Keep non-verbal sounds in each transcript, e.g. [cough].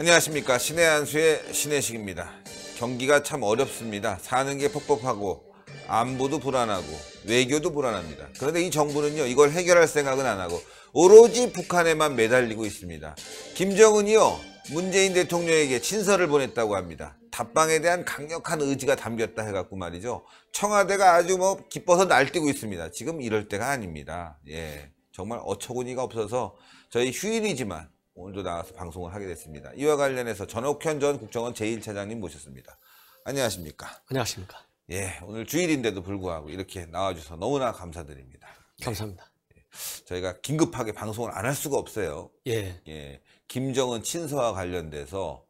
안녕하십니까 신의 한수의 신의식입니다 경기가 참 어렵습니다 사는 게 퍽퍽하고 안보도 불안하고 외교도 불안합니다 그런데 이 정부는요 이걸 해결할 생각은 안 하고 오로지 북한에만 매달리고 있습니다 김정은이요 문재인 대통령에게 친서를 보냈다고 합니다 답방에 대한 강력한 의지가 담겼다 해갖고 말이죠 청와대가 아주 뭐 기뻐서 날뛰고 있습니다 지금 이럴 때가 아닙니다 예 정말 어처구니가 없어서 저희 휴일이지만 오늘도 나와서 방송을 하게 됐습니다. 이와 관련해서 전옥현 전 국정원 제1차장님 모셨습니다. 안녕하십니까? 안녕하십니까? 예, 오늘 주일인데도 불구하고 이렇게 나와주셔서 너무나 감사드립니다. 예. 감사합니다. 예, 저희가 긴급하게 방송을 안 할 수가 없어요. 예. 예. 김정은 친서와 관련돼서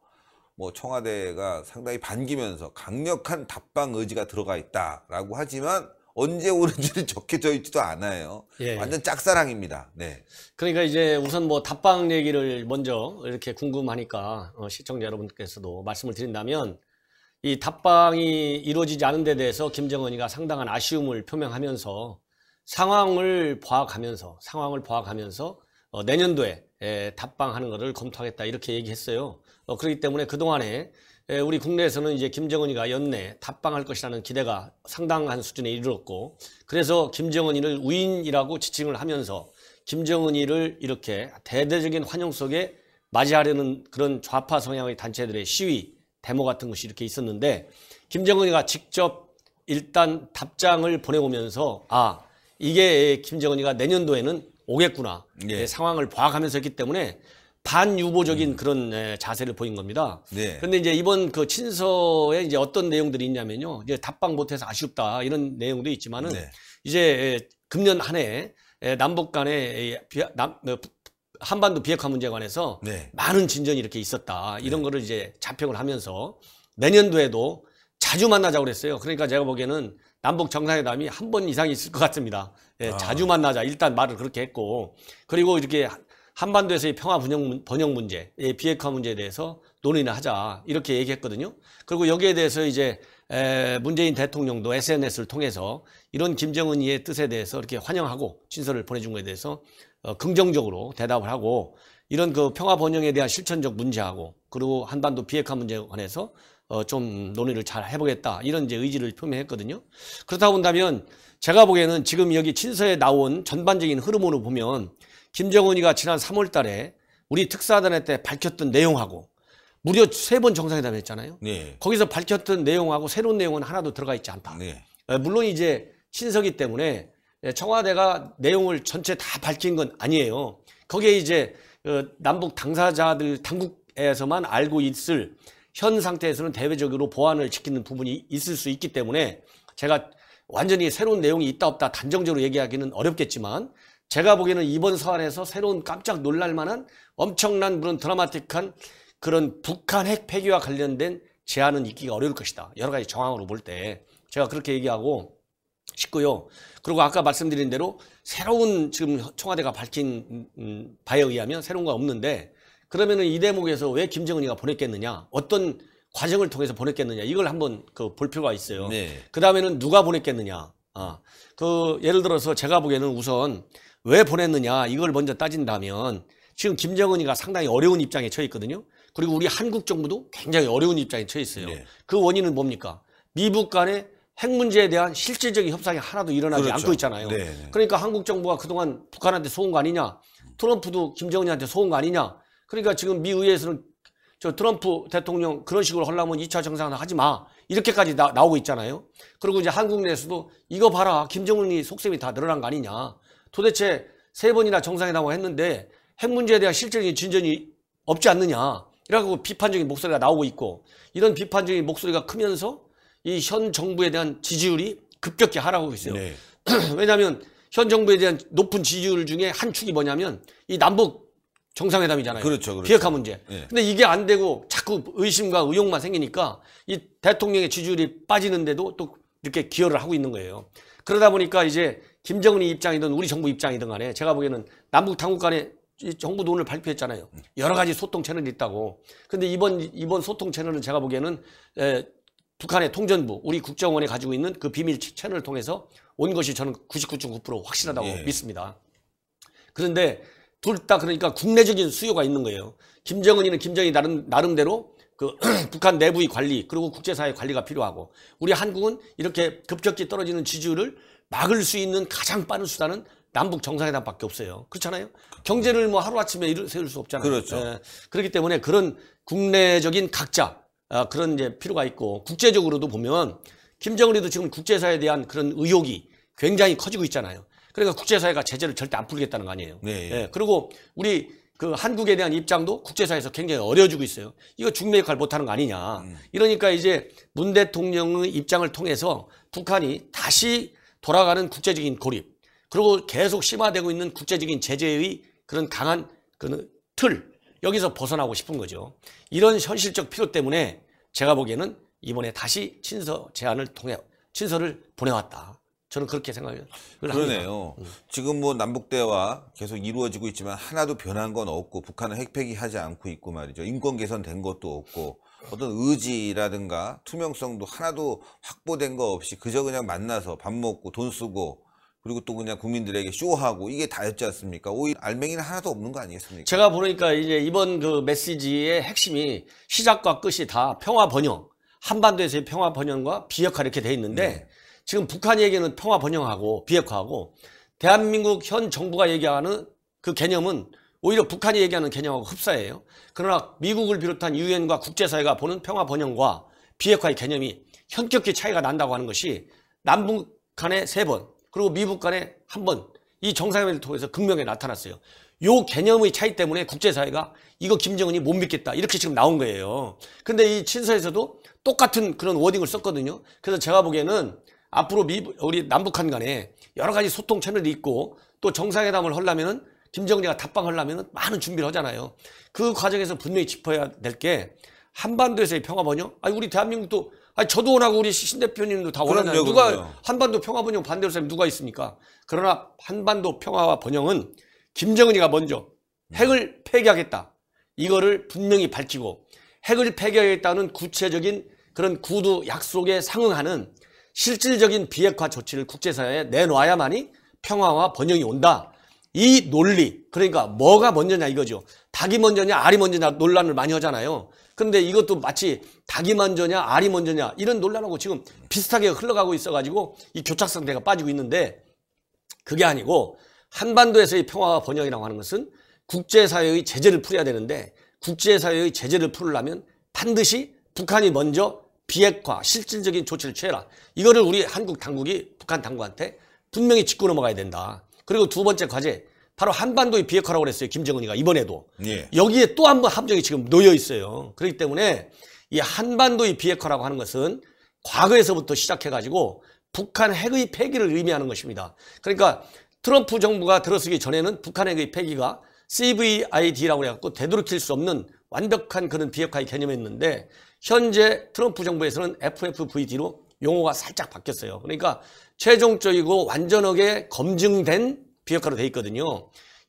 뭐 청와대가 상당히 반기면서 강력한 답방 의지가 들어가 있다라고 하지만 언제 오는지는 적혀져 있지도 않아요. 예, 예. 완전 짝사랑입니다. 네. 그러니까 이제 우선 뭐 답방 얘기를 먼저 이렇게 궁금하니까 어, 시청자 여러분께서도 말씀을 드린다면 이 답방이 이루어지지 않은 데 대해서 김정은이가 상당한 아쉬움을 표명하면서 상황을 봐가면서 상황을 봐가면서 어, 내년도에 에, 답방하는 것을 검토하겠다 이렇게 얘기했어요. 어, 그렇기 때문에 그동안에 우리 국내에서는 이제 김정은이가 연내 답방할 것이라는 기대가 상당한 수준에 이르렀고 그래서 김정은이를 우인이라고 지칭을 하면서 김정은이를 이렇게 대대적인 환영 속에 맞이하려는 그런 좌파 성향의 단체들의 시위, 데모 같은 것이 이렇게 있었는데 김정은이가 직접 일단 답장을 보내오면서 아 이게 김정은이가 내년도에는 오겠구나 예. 상황을 파악하면서 했기 때문에 반유보적인 그런 예, 자세를 보인 겁니다. 네. 그런데 이제 이번 그 친서에 이제 어떤 내용들이 있냐면요. 이제 답방 못해서 아쉽다 이런 내용도 있지만은 네. 이제 예, 금년 한해 예, 남북 간의 남, 어, 한반도 비핵화 문제에 관해서 네. 많은 진전이 이렇게 있었다 네. 이런 거를 이제 자평을 하면서 내년도에도 자주 만나자고 그랬어요. 그러니까 제가 보기에는 남북 정상회담이 한 번 이상 있을 것 같습니다. 예, 아. 자주 만나자 일단 말을 그렇게 했고 그리고 이렇게 한반도에서의 평화 번영, 번영 문제, 비핵화 문제에 대해서 논의를 하자 이렇게 얘기했거든요. 그리고 여기에 대해서 이제 문재인 대통령도 SNS를 통해서 이런 김정은이의 뜻에 대해서 이렇게 환영하고 친서를 보내준 것에 대해서 어, 긍정적으로 대답을 하고 이런 그 평화 번영에 대한 실천적 문제하고 그리고 한반도 비핵화 문제에 관해서 어, 좀 논의를 잘 해보겠다 이런 이제 의지를 표명했거든요. 그렇다 본다면 제가 보기에는 지금 여기 친서에 나온 전반적인 흐름으로 보면 김정은이가 지난 3월 달에 우리 특사단회 때 밝혔던 내용하고 무려 세 번 정상회담 했잖아요. 네. 거기서 밝혔던 내용하고 새로운 내용은 하나도 들어가 있지 않다. 네. 아, 물론 이제 친서기 때문에 예, 청와대가 내용을 전체 다 밝힌 건 아니에요. 거기에 이제 어, 남북 당사자들 당국에서만 알고 있을 현 상태에서는 대외적으로 보완을 지키는 부분이 있을 수 있기 때문에 제가 완전히 새로운 내용이 있다 없다 단정적으로 얘기하기는 어렵겠지만 제가 보기에는 이번 사안에서 새로운 깜짝 놀랄만한 엄청난 그런 드라마틱한 그런 북한 핵 폐기와 관련된 제안은 있기가 어려울 것이다. 여러 가지 정황으로 볼 때 제가 그렇게 얘기하고 싶고요. 그리고 아까 말씀드린 대로 새로운 지금 청와대가 밝힌 음, 바에 의하면 새로운 건 없는데 그러면은 이 대목에서 왜 김정은이가 보냈겠느냐 어떤 과정을 통해서 보냈겠느냐 이걸 한번 그 볼 필요가 있어요. 네. 그 다음에는 누가 보냈겠느냐. 아, 그 예를 들어서 제가 보기에는 우선 왜 보냈느냐 이걸 먼저 따진다면 지금 김정은이가 상당히 어려운 입장에 처해 있거든요. 그리고 우리 한국 정부도 굉장히 어려운 입장에 처해 있어요. 네. 그 원인은 뭡니까? 미북 간의 핵 문제에 대한 실질적인 협상이 하나도 일어나지 그렇죠. 않고 있잖아요. 네 그러니까 한국 정부가 그동안 북한한테 소은 거 아니냐? 트럼프도 김정은이한테 소은 거 아니냐? 그러니까 지금 미 의회에서는 저 트럼프 대통령 그런 식으로 하려면 2차 정상회 하지 마. 이렇게까지 나, 오고 있잖아요. 그리고 이제 한국 내에서도 이거 봐라. 김정은이 속셈이 다 늘어난 거 아니냐. 도대체 세 번이나 정상회담을 했는데 핵 문제에 대한 실질적인 진전이 없지 않느냐. 이라고 비판적인 목소리가 나오고 있고 이런 비판적인 목소리가 크면서 이 현 정부에 대한 지지율이 급격히 하라하고 있어요. 네. [clears throat] 왜냐하면 현 정부에 대한 높은 지지율 중에 한 축이 뭐냐면 이 남북 정상회담이잖아요. 그렇죠, 그렇죠. 비핵화 문제. 네. 근데 이게 안 되고 자꾸 의심과 의혹만 생기니까 이 대통령의 지지율이 빠지는데도 또 이렇게 기여를 하고 있는 거예요. 그러다 보니까 이제 김정은이 입장이든 우리 정부 입장이든 간에 제가 보기에는 남북 당국 간에 정부 돈을 발표했잖아요. 여러 가지 소통 채널이 있다고. 근데 이번 이번 소통 채널은 제가 보기에는 에, 북한의 통전부, 우리 국정원이 가지고 있는 그 비밀 채널을 통해서 온 것이 저는 99.9% 확실하다고 예. 믿습니다. 그런데 둘 다 그러니까 국내적인 수요가 있는 거예요. 김정은이는 김정이 나름, 나름대로 그 [clears throat] 북한 내부의 관리 그리고 국제사회 관리가 필요하고 우리 한국은 이렇게 급격히 떨어지는 지지율을 막을 수 있는 가장 빠른 수단은 남북 정상회담밖에 없어요. 그렇잖아요. 경제를 뭐 하루아침에 세울 수 없잖아요. 그렇죠. 예, 그렇기 때문에 그런 국내적인 각자 아, 그런 이제 필요가 있고 국제적으로도 보면 김정은이도 지금 국제사회에 대한 그런 의혹이 굉장히 커지고 있잖아요. 그러니까 국제사회가 제재를 절대 안 풀겠다는 거 아니에요. 네. 예. 예. 그리고 우리 그 한국에 대한 입장도 국제사회에서 굉장히 어려워지고 있어요. 이거 중매 역할 못하는 거 아니냐. 음. 이러니까 이제 문 대통령의 입장을 통해서 북한이 다시 돌아가는 국제적인 고립 그리고 계속 심화되고 있는 국제적인 제재의 그런 강한 그틀 여기서 벗어나고 싶은 거죠. 이런 현실적 필요 때문에 제가 보기에는 이번에 다시 친서 제안을 통해 친서를 보내왔다. 저는 그렇게 생각해요 그러네요. 합 지금 뭐 남북 대화 계속 이루어지고 있지만 하나도 변한 건 없고 북한은 핵폐기하지 않고 있고 말이죠. 인권 개선된 것도 없고 어떤 의지라든가 투명성도 하나도 확보된 거 없이 그저 그냥 만나서 밥 먹고 돈 쓰고 그리고 또 그냥 국민들에게 쇼하고 이게 다였지 않습니까? 오히려 알맹이는 하나도 없는 거 아니겠습니까? 제가 보니까 이제 이번 그 메시지의 핵심이 시작과 끝이 다 평화 번영, 한반도에서의 평화 번영과 비핵화 이렇게 돼 있는데 네. 지금 북한이 얘기하는 평화 번영하고 비핵화하고 대한민국 현 정부가 얘기하는 그 개념은 오히려 북한이 얘기하는 개념하고 흡사해요. 그러나 미국을 비롯한 유엔과 국제사회가 보는 평화 번영과 비핵화의 개념이 현격히 차이가 난다고 하는 것이 남북 간의세 번, 그리고 미북 간의한 번, 이 정상회담을 통해서 극명히 나타났어요. 요 개념의 차이 때문에 국제사회가 이거 김정은이 못 믿겠다 이렇게 지금 나온 거예요. 근데 이 친서에서도 똑같은 그런 워딩을 썼거든요. 그래서 제가 보기에는 앞으로 미, 우리 남북한 간에 여러 가지 소통 채널이 있고 또 정상회담을 하려면은 김정은이가 답방하려면은 많은 준비를 하잖아요. 그 과정에서 분명히 짚어야 될 게 한반도에서의 평화 번영? 아니 우리 대한민국도 아니 저도 원하고 우리 신 대표님도 다 원하잖아요. 누가 그럼요. 한반도 평화 번영 반대로 사람 누가 있습니까? 그러나 한반도 평화와 번영은 김정은이가 먼저 핵을 폐기하겠다. 이거를 분명히 밝히고 핵을 폐기하겠다는 구체적인 그런 구두 약속에 상응하는 실질적인 비핵화 조치를 국제사회에 내놓아야만이 평화와 번영이 온다. 이 논리, 그러니까 뭐가 먼저냐 이거죠. 닭이 먼저냐 알이 먼저냐 논란을 많이 하잖아요. 근데 이것도 마치 닭이 먼저냐 알이 먼저냐 이런 논란하고 지금 비슷하게 흘러가고 있어가지고 이 교착상태가 빠지고 있는데 그게 아니고 한반도에서의 평화와 번영이라고 하는 것은 국제사회의 제재를 풀어야 되는데 국제사회의 제재를 풀으려면 반드시 북한이 먼저 비핵화 실질적인 조치를 취해라. 이거를 우리 한국 당국이 북한 당국한테 분명히 짚고 넘어가야 된다. 그리고 두 번째 과제 바로 한반도의 비핵화라고 그랬어요. 김정은이가 이번에도 예. 여기에 또 한 번 함정이 지금 놓여 있어요. 그렇기 때문에 이 한반도의 비핵화라고 하는 것은 과거에서부터 시작해가지고 북한 핵의 폐기를 의미하는 것입니다. 그러니까 트럼프 정부가 들어서기 전에는 북한 핵의 폐기가 CVID라고 해갖고 되돌이킬 수 없는 완벽한 그런 비핵화의 개념이었는데 현재 트럼프 정부에서는 FFVD로 용어가 살짝 바뀌었어요. 그러니까 최종적이고 완전하게 검증된 비핵화로 돼 있거든요.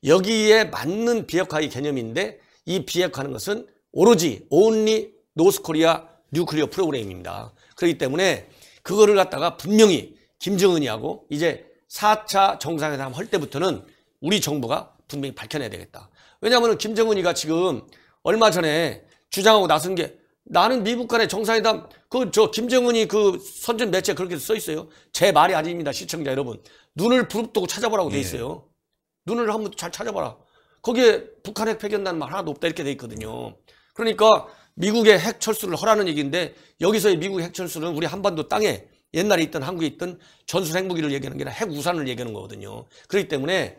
여기에 맞는 비핵화의 개념인데 이 비핵화는 것은 오로지 only 노스코리아 뉴클리어 프로그램입니다. 그렇기 때문에 그거를 갖다가 분명히 김정은이하고 이제 4차 정상회담 할 때부터는 우리 정부가 분명히 밝혀내야 되겠다. 왜냐하면 김정은이가 지금 얼마 전에 주장하고 나선 게 나는 미국 간의 정상회담 그 저 김정은이 그 선전 매체 그렇게 써 있어요. 제 말이 아닙니다, 시청자 여러분. 눈을 부릅뜨고 찾아보라고 돼 예. 있어요. 예. 눈을 한번 잘 찾아봐라. 거기에 북한 핵 폐견단 말 하나도 없다 이렇게 돼 있거든요. 그러니까 미국의 핵 철수를 허라는 얘기인데 여기서의 미국 핵 철수는 우리 한반도 땅에 옛날에 있던 한국에 있던 전술 핵무기를 얘기하는 게 아니라 핵 우산을 얘기하는 거거든요. 그렇기 때문에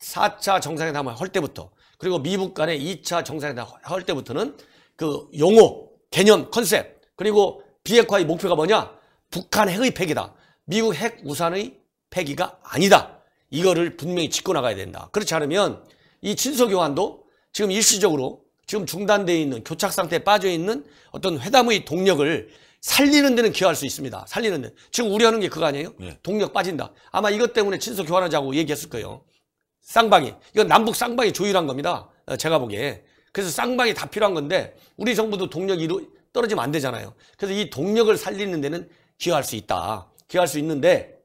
4차 정상회담을 할 때부터 그리고 미북 간의 2차 정상회담 할 때부터는 그 용어 개념, 컨셉 그리고 비핵화의 목표가 뭐냐? 북한 핵의 폐기다. 미국 핵 우산의 폐기가 아니다. 이거를 분명히 짚고 나가야 된다. 그렇지 않으면 이 친서 교환도 지금 일시적으로 지금 중단되어 있는 교착 상태에 빠져 있는 어떤 회담의 동력을 살리는 데는 기여할 수 있습니다. 살리는 데. 지금 우려하는 게 그거 아니에요? 네. 동력 빠진다. 아마 이것 때문에 친서 교환하자고 얘기했을 거예요. 쌍방이. 이건 남북 쌍방이 조율한 겁니다. 어, 제가 보기에. 그래서 쌍방이 다 필요한 건데 우리 정부도 동력이 떨어지면 안 되잖아요. 그래서 이 동력을 살리는 데는 기여할 수 있다. 기여할 수 있는데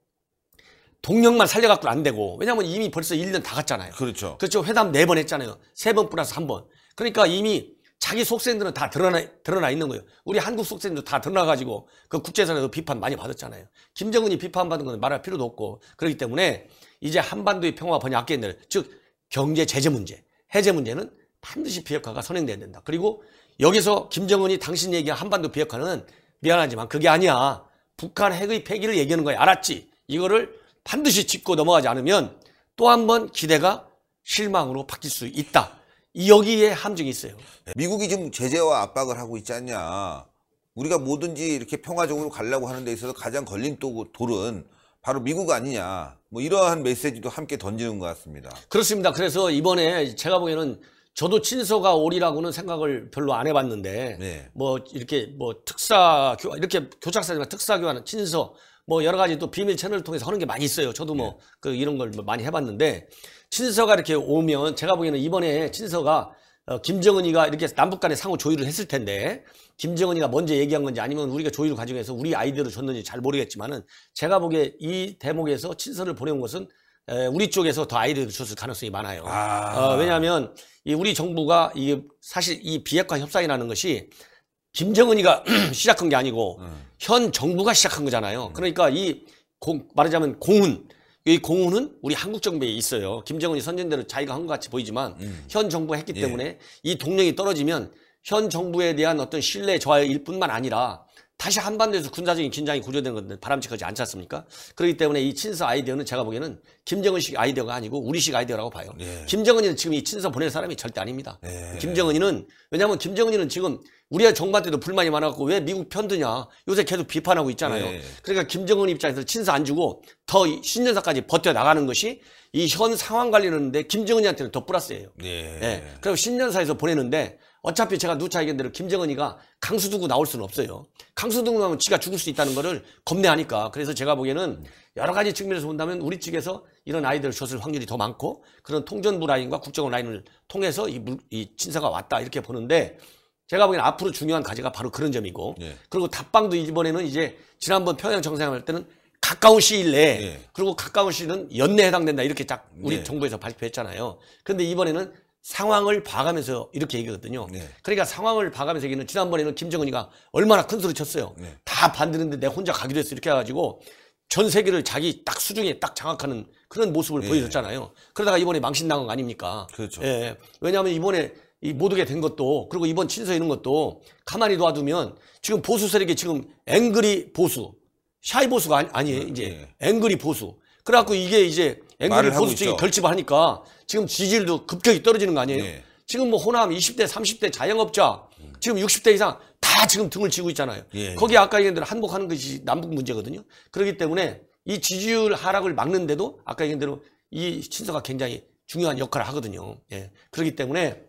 동력만 살려갖고는 안 되고 왜냐하면 이미 벌써 1년 다 갔잖아요. 그렇죠. 그렇죠. 회담 4번 했잖아요. 3번 플러스 1번. 그러니까 이미 자기 속세들은다 드러나, 드러나 있는 거예요. 우리 한국 속생도 다 드러나가지고 그국제선에서 비판 많이 받았잖아요. 김정은이 비판받은 건 말할 필요도 없고 그렇기 때문에 이제 한반도의 평화 번영 역 아끼는 즉 경제 제재 문제, 해제 문제는 반드시 비핵화가 선행돼야 된다. 그리고 여기서 김정은이 당신 얘기한 한반도 비핵화는 미안하지만 그게 아니야. 북한 핵의 폐기를 얘기하는 거야. 알았지? 이거를 반드시 짚고 넘어가지 않으면 또 한 번 기대가 실망으로 바뀔 수 있다. 여기에 함정이 있어요. 네. 미국이 지금 제재와 압박을 하고 있지 않냐. 우리가 뭐든지 이렇게 평화적으로 가려고 하는 데 있어서 가장 걸림돌은 그 바로 미국 아니냐. 뭐 이러한 메시지도 함께 던지는 것 같습니다. 그렇습니다. 그래서 이번에 제가 보기에는 저도 친서가 오리라고는 생각을 별로 안 해봤는데 네. 뭐 이렇게 뭐 특사 교 이렇게 교착사지만 특사 교환 은 친서 뭐 여러 가지 또 비밀 채널을 통해서 하는 게 많이 있어요. 저도 뭐 네. 그 이런 걸 뭐 많이 해봤는데 친서가 이렇게 오면 제가 보기에는 이번에 친서가 어, 김정은이가 이렇게 남북 간의 상호 조율을 했을 텐데 김정은이가 먼저 얘기한 건지 아니면 우리가 조율 과정에서 우리 아이디어를 줬는지 잘 모르겠지만은 제가 보기에 이 대목에서 친서를 보내온 것은 우리 쪽에서 더 아이를 줬을 가능성이 많아요. 아. 어, 왜냐하면 이 우리 정부가 이 사실 이 비핵화 협상이라는 것이 김정은이가 [clears throat] 시작한 게 아니고 음. 현 정부가 시작한 거잖아요. 음. 그러니까 이 공, 말하자면 공훈 이 공훈은 우리 한국 정부에 있어요. 김정은이 선전대로 자기가 한 것 같이 보이지만 음. 현 정부가 했기 예. 때문에 이 동력이 떨어지면 현 정부에 대한 어떤 신뢰 저하일 뿐만 아니라 다시 한반도에서 군사적인 긴장이 고조된 건데 바람직하지 않지 않습니까? 그렇기 때문에 이 친서 아이디어는 제가 보기에는 김정은식 아이디어가 아니고 우리식 아이디어라고 봐요. 예. 김정은이는 지금 이 친서 보낼 사람이 절대 아닙니다. 예. 김정은이는 왜냐하면 김정은이는 지금 우리의 정부한테도 불만이 많았고 왜 미국 편드냐 요새 계속 비판하고 있잖아요. 예. 그러니까 김정은 입장에서 친서 안 주고 더 신년사까지 버텨 나가는 것이 이 현 상황 관리하는데 김정은이한테는 더 플러스예요. 예. 예. 그리고 신년사에서 보내는데 어차피 제가 누차 얘기한대로 김정은이가 강수두고 나올 수는 없어요. 강수두고 나면 지가 죽을 수 있다는 거를 겁내하니까. 그래서 제가 보기에는 여러 가지 측면에서 본다면 우리 측에서 이런 아이들을 줬을 확률이 더 많고 그런 통전부 라인과 국정원 라인을 통해서 이, 물, 이친서가 왔다 이렇게 보는데 제가 보기에는 앞으로 중요한 과제가 바로 그런 점이고 예. 그리고 답방도 이번에는 이제 지난번 평양 정상회담 할 때는 가까운 시일 내에 예. 그리고 가까운 시는 연내에 해당된다 이렇게 딱 우리 예. 정부에서 발표했잖아요. 그런데 이번에는 상황을 봐가면서 이렇게 얘기하거든요. 네. 그러니까 상황을 봐가면서 얘기는 지난번에는 김정은이가 얼마나 큰 소리 쳤어요. 네. 다 반드는데 내 혼자 가기로 했어 이렇게 해가지고 전 세계를 자기 딱 수중에 딱 장악하는 그런 모습을 네. 보여줬잖아요. 그러다가 이번에 망신당한 거 아닙니까? 그렇죠. 예. 왜냐하면 이번에 이못 오게 된 것도 그리고 이번 친서 이런 것도 가만히 놔두면 지금 보수 세력이 지금 앵그리 보수 샤이 보수가 아니, 아니에요. 네. 이제 네. 앵그리 보수. 그래갖고 이게 이제 앵그리 보수 쪽이 결집하니까 지금 지지율도 급격히 떨어지는 거 아니에요? 네. 지금 뭐 호남 20대, 30대 자영업자 지금 60대 이상 다 지금 등을 지고 있잖아요. 예, 거기에 아까 얘기한 대로 한복하는 것이 남북 문제거든요. 그렇기 때문에 이 지지율 하락을 막는데도 아까 얘기한 대로 이 친서가 굉장히 중요한 역할을 하거든요. 예. 그렇기 때문에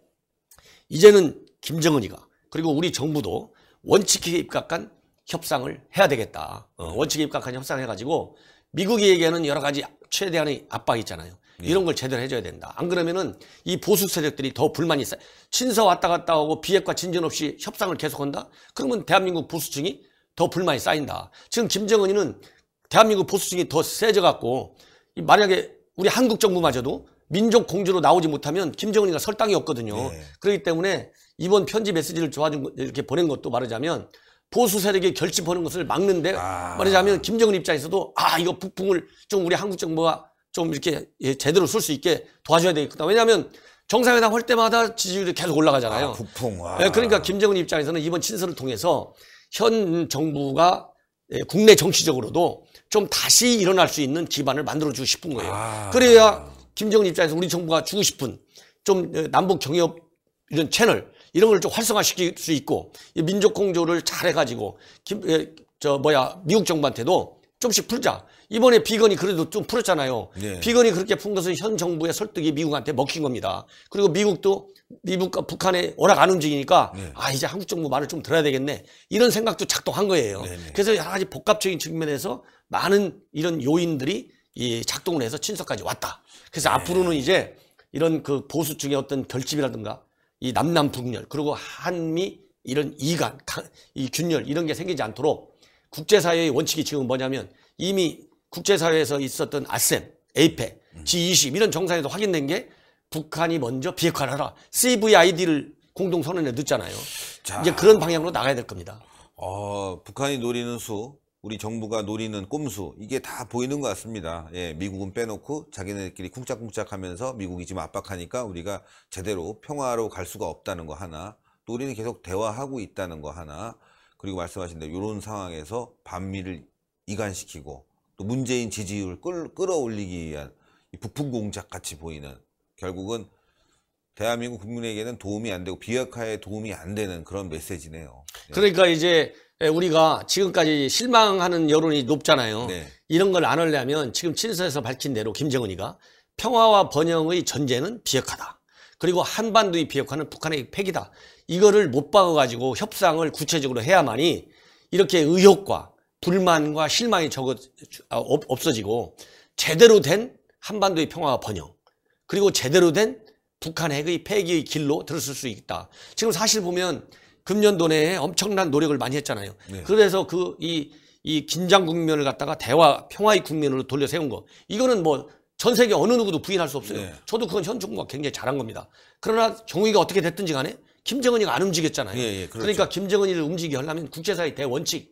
이제는 김정은이가 그리고 우리 정부도 원칙에 입각한 협상을 해야 되겠다. 어. 원칙에 입각한 협상을 해가지고 미국이에게는 여러 가지 최대한의 압박이 있잖아요. 예. 이런 걸 제대로 해줘야 된다. 안 그러면은 이 보수 세력들이 더 불만이 있어요. 친서 왔다 갔다 하고 비핵과 진전 없이 협상을 계속한다? 그러면 대한민국 보수층이 더 불만이 쌓인다. 지금 김정은이는 대한민국 보수층이 더 세져갖고 만약에 우리 한국 정부마저도 민족 공주로 나오지 못하면 김정은이가 설당이 없거든요. 네. 그렇기 때문에 이번 편지 메시지를 좋아진 이렇게 보낸 것도 말하자면 보수 세력이 결집하는 것을 막는데 아. 말하자면 김정은 입장에서도 아 이거 북풍을 좀 우리 한국 정부가 좀 이렇게 예, 제대로 쓸 수 있게 도와줘야 되겠다. 왜냐하면 정상회담 할 때마다 지지율이 계속 올라가잖아요. 아, 북풍. 아. 그러니까 김정은 입장에서는 이번 친서를 통해서 현 정부가 예, 국내 정치적으로도 좀 다시 일어날 수 있는 기반을 만들어주고 싶은 거예요. 아. 그래야 김정은 입장에서 우리 정부가 주고 싶은 좀 남북 경협 이런 채널 이런 걸 좀 활성화시킬 수 있고 민족 공조를 잘해가지고 김, 에, 저 뭐야 미국 정부한테도 좀씩 풀자. 이번에 비건이 그래도 좀 풀었잖아요. 네. 비건이 그렇게 푼 것은 현 정부의 설득이 미국한테 먹힌 겁니다. 그리고 미국도 미국과 북한의 오락 안 움직이니까 네. 아 이제 한국 정부 말을 좀 들어야 되겠네 이런 생각도 작동한 거예요. 네. 그래서 여러 가지 복합적인 측면에서 많은 이런 요인들이 이 작동을 해서 친서까지 왔다. 그래서 네. 앞으로는 이제 이런 그 보수층의 어떤 결집이라든가 이 남남북열 그리고 한미 이런 이간 이 균열 이런 게 생기지 않도록 국제사회의 원칙이 지금 뭐냐면 이미 국제사회에서 있었던 아셈, 에이펙, G20 이런 정상에서 확인된 게 북한이 먼저 비핵화를 하라. CVID를 공동선언에 넣잖아요. 자, 이제 그런 방향으로 나가야 될 겁니다. 어, 북한이 노리는 수 우리 정부가 노리는 꼼수 이게 다 보이는 것 같습니다. 예, 미국은 빼놓고 자기네끼리 쿵짝쿵짝하면서 미국이 지금 압박하니까 우리가 제대로 평화로 갈 수가 없다는 거 하나 또 우리는 계속 대화하고 있다는 거 하나 그리고 말씀하신 대로 이런 상황에서 반미를 이간시키고 또 문재인 지지율 끌, 끌어올리기 위한 부품 공작 같이 보이는 결국은 대한민국 국민에게는 도움이 안 되고 비핵화에 도움이 안 되는 그런 메시지네요. 예. 그러니까 이제 예, 우리가 지금까지 실망하는 여론이 높잖아요. 네. 이런 걸 안 하려면 지금 친서에서 밝힌 대로 김정은이가 평화와 번영의 전제는 비핵화다. 그리고 한반도의 비핵화는 북한의 폐기다. 이거를 못 박아가지고 협상을 구체적으로 해야만이 이렇게 의혹과 불만과 실망이 적어, 아, 없어지고 제대로 된 한반도의 평화와 번영 그리고 제대로 된 북한 핵의 폐기의 길로 들어설 수 있다. 지금 사실 보면 금년도 내에 엄청난 노력을 많이 했잖아요. 네. 그래서 그 이 이 긴장 국면을 갖다가 대화 평화의 국면으로 돌려 세운 거 이거는 뭐 전 세계 어느 누구도 부인할 수 없어요. 네. 저도 그건 현 정부가 굉장히 잘한 겁니다. 그러나 정의가 어떻게 됐든지 간에 김정은이가 안 움직였잖아요. 예, 예, 그렇죠. 그러니까 김정은이를 움직이게 하려면 국제사회 대원칙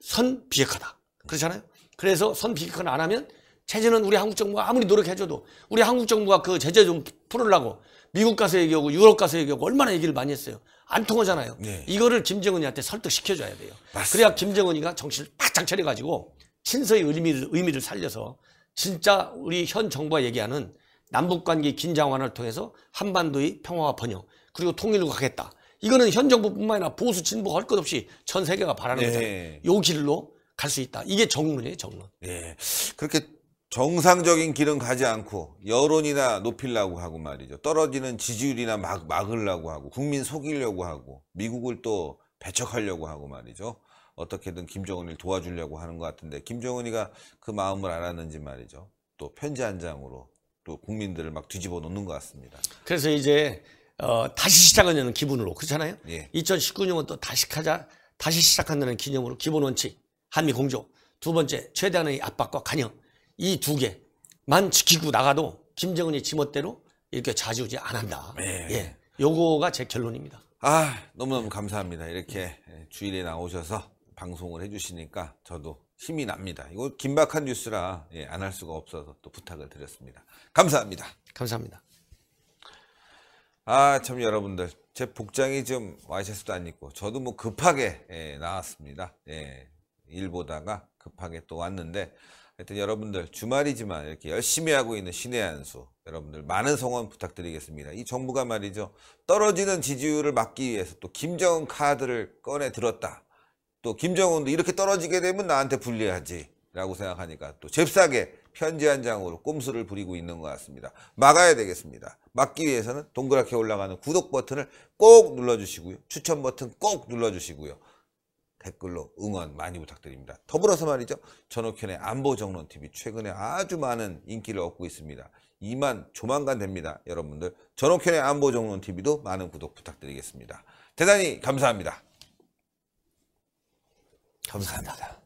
선 비핵화다. 그렇잖아요. 그래서 선 비핵화를 안 하면 체제는 우리 한국 정부가 아무리 노력해줘도 우리 한국 정부가 그 제재 좀 풀으려고 미국 가서 얘기하고 유럽 가서 얘기하고 얼마나 얘기를 많이 했어요. 안 통하잖아요. 네. 이거를 김정은이한테 설득시켜줘야 돼요. 맞습니다. 그래야 김정은이가 정신을 바짝 차려가지고 친서의 의미를, 의미를 살려서 진짜 우리 현 정부가 얘기하는 남북관계 긴장 완화를 통해서 한반도의 평화와 번영 그리고 통일로 가겠다. 이거는 현 정부뿐만 아니라 보수 진보 할것 없이 전 세계가 바라는 네. 거요 길로 갈 수 있다. 이게 정론이에요, 정론. 네. 그렇게 정상적인 길은 가지 않고 여론이나 높이려고 하고 말이죠. 떨어지는 지지율이나 막, 막으려고 하고 국민 속이려고 하고 미국을 또 배척하려고 하고 말이죠. 어떻게든 김정은을 도와주려고 하는 것 같은데 김정은이가 그 마음을 알았는지 말이죠. 또 편지 한 장으로 또 국민들을 막 뒤집어 놓는 것 같습니다. 그래서 이제 어, 다시 시작하는 기분으로 그렇잖아요. 예. 2019년은 또 다시 가자 다시 시작한다는 기념으로 기본 원칙 한미 공조 두 번째 최대한의 압박과 관여 이두 개만 지키고 나가도 김정은이 지멋대로 이렇게 좌지우지 안 한다. 네. 예. 요거가 제 결론입니다. 아, 너무너무 감사합니다. 이렇게 주일에 나오셔서 방송을 해주시니까 저도 힘이 납니다. 이거 긴박한 뉴스라 예, 안할 수가 없어서 또 부탁을 드렸습니다. 감사합니다. 감사합니다. 아, 참 여러분들. 제 복장이 좀 와이셔츠도 안 입고 저도 뭐 급하게 예, 나왔습니다. 예, 일 보다가 급하게 또 왔는데 하여튼 여러분들 주말이지만 이렇게 열심히 하고 있는 신의 한수 여러분들 많은 성원 부탁드리겠습니다. 이 정부가 말이죠. 떨어지는 지지율을 막기 위해서 또 김정은 카드를 꺼내 들었다. 또 김정은도 이렇게 떨어지게 되면 나한테 불리하지 라고 생각하니까 또 잽싸게 편지 한 장으로 꼼수를 부리고 있는 것 같습니다. 막아야 되겠습니다. 막기 위해서는 동그랗게 올라가는 구독 버튼을 꼭 눌러주시고요. 추천 버튼 꼭 눌러주시고요. 댓글로 응원 많이 부탁드립니다. 더불어서 말이죠. 전옥현의 안보정론TV 최근에 아주 많은 인기를 얻고 있습니다. 이만 조만간 됩니다. 여러분들 전옥현의 안보정론TV도 많은 구독 부탁드리겠습니다. 대단히 감사합니다. 감사합니다.